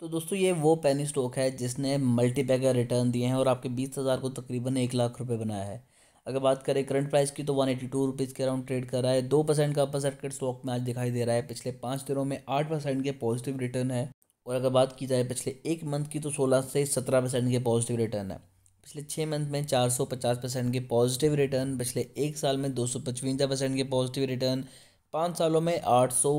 तो दोस्तों ये वो पेनी स्टॉक है जिसने मल्टीपैक रिटर्न दिए हैं और आपके बीस हज़ार को तकरीबन एक लाख रुपए बनाया है अगर बात करें करंट प्राइस की तो वन एटी टू रुपीज़ के अराउंड ट्रेड कर रहा है दो परसेंट का अपर सर्किट स्टॉक में आज दिखाई दे रहा है पिछले पाँच दिनों में आठ परसेंट के पॉजिटिव रिटर्न है और अगर बात की जाए पिछले एक मंथ की तो सोलह से सत्रह परसेंट के पॉजिटिव रिटर्न है पिछले छः मंथ में चार सौ पचास परसेंट के पॉजिटिव रिटर्न पिछले एक साल में दो सौ पचवंजा परसेंट के पॉजिटिव रिटर्न पाँच सालों में आठ सौ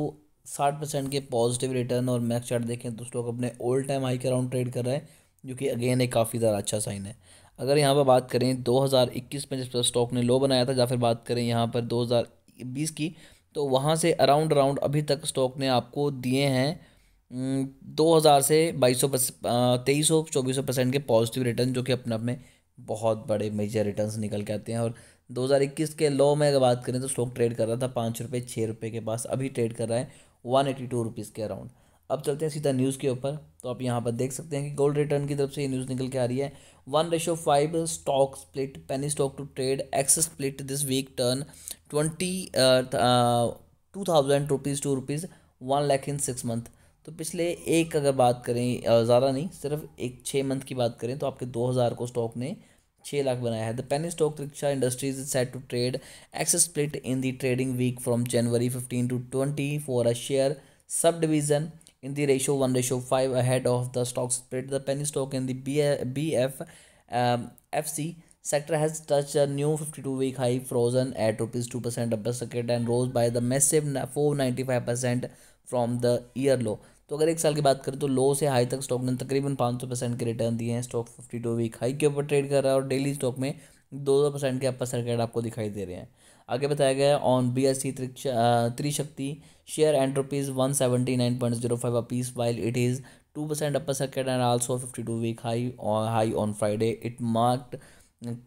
साठ परसेंट के पॉजिटिव रिटर्न और मैक्स चार्ट देखें तो स्टॉक अपने ओल्ड टाइम हाई के अराउंड ट्रेड कर रहा है जो कि अगेन एक काफ़ी ज़्यादा अच्छा साइन है अगर यहाँ पर बात करें 2021 में जिस पर स्टॉक ने लो बनाया था या फिर बात करें यहाँ पर 2020 की तो वहाँ से अराउंड अराउंड अभी तक स्टॉक ने आपको दिए हैं 2000 से बाईस सौ तेईस सौ चौबीस सौ परसेंट के पॉजिटिव रिटर्न जो कि अपने आप में बहुत बड़े मेजर रिटर्न निकल के आते हैं और 2021 के लो में अगर बात करें तो स्टॉक ट्रेड कर रहा था पाँच रुपये छः रुपये के पास अभी ट्रेड कर रहा है वन एटी टू रुपीज़ के अराउंड अब चलते हैं सीधा न्यूज़ के ऊपर तो आप यहाँ पर देख सकते हैं कि गोल्ड रिटर्न की तरफ से ये न्यूज़ निकल के आ रही है one ratio five stock split penny stock to trade ex split this week turn twenty two thousand rupees to rupees one lakh in six month तो पिछले एक अगर बात करें uh, ज़्यादा नहीं सिर्फ एक छः मंथ की बात करें तो आपके दो हज़ार को स्टॉक ने 6 लाख बनाया The penny stock stock rickshaw industries is set to trade ex split in the trading week from January fifteen to twenty for a share subdivision in the ratio 1 ratio 5 ahead of the stock split the penny stock in the bf um, fc sector has touched a new 52 week high frozen at rupees 2% above circuit and rose by the massive 495% from the year low तो अगर एक साल की बात करें तो लो से high तक स्टॉक ने तकरीबन पाँच सौ परसेंट के रिटर्न दिए हैं stock fifty two week high के ऊपर ट्रेड कर रहा है और डेली स्टॉक में दो दो परसेंट के अपर सर्किट आपको दिखाई दे रहे हैं आगे बताया गया है on B S C Trishakti share and rupees one seventy nine point zero five apiece while it is two percent upper circuit and also fifty two week high high on Friday it marked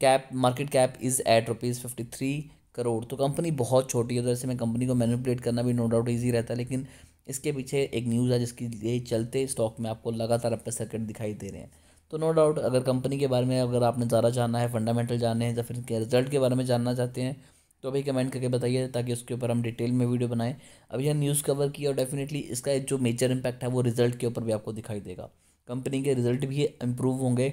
cap market cap is at rupees fifty three crore तो company बहुत छोटी है तो ऐसे में company को manipulate करना भी नो डाउट ईजी रहता है लेकिन इसके पीछे एक न्यूज़ है जिसकी ये चलते स्टॉक में आपको लगातार अपने सर्किट दिखाई दे रहे हैं तो नो डाउट अगर कंपनी के बारे में अगर आपने ज़्यादा जानना है फंडामेंटल जानने हैं या फिर इनके रिजल्ट के बारे में जानना चाहते हैं तो अभी कमेंट करके बताइए ताकि उसके ऊपर हम डिटेल में वीडियो बनाएं अभी हम न्यूज़ कवर की और डेफिनेटली इसका जो मेजर इम्पैक्ट है वो रिजल्ट के ऊपर भी आपको दिखाई देगा कंपनी के रिजल्ट भी इम्प्रूव होंगे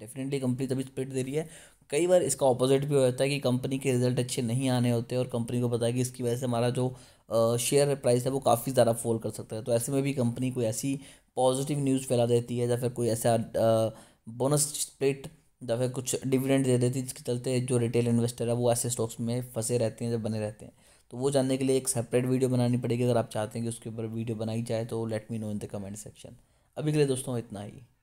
डेफिनेटली कंपनी तभी स्पीड दे रही है कई बार इसका ऑपोजिट भी हो जाता है कि कंपनी के रिजल्ट अच्छे नहीं आने होते और कंपनी को पता है कि इसकी वजह से हमारा जो शेयर प्राइस है वो काफ़ी ज़्यादा फॉल कर सकता है तो ऐसे में भी कंपनी कोई ऐसी पॉजिटिव न्यूज़ फैला देती है या फिर कोई ऐसा बोनस स्प्लिट या फिर कुछ डिविडेंड दे देती है जिसके चलते जो रिटेल इन्वेस्टर है वो ऐसे स्टॉक्स में फंसे रहते हैं जब बने रहते हैं तो वो जानने के लिए एक सेपरेट वीडियो बनानी पड़ेगी अगर आप चाहते हैं कि उसके ऊपर वीडियो बनाई जाए तो let me know in the comment section अभी के लिए दोस्तों इतना ही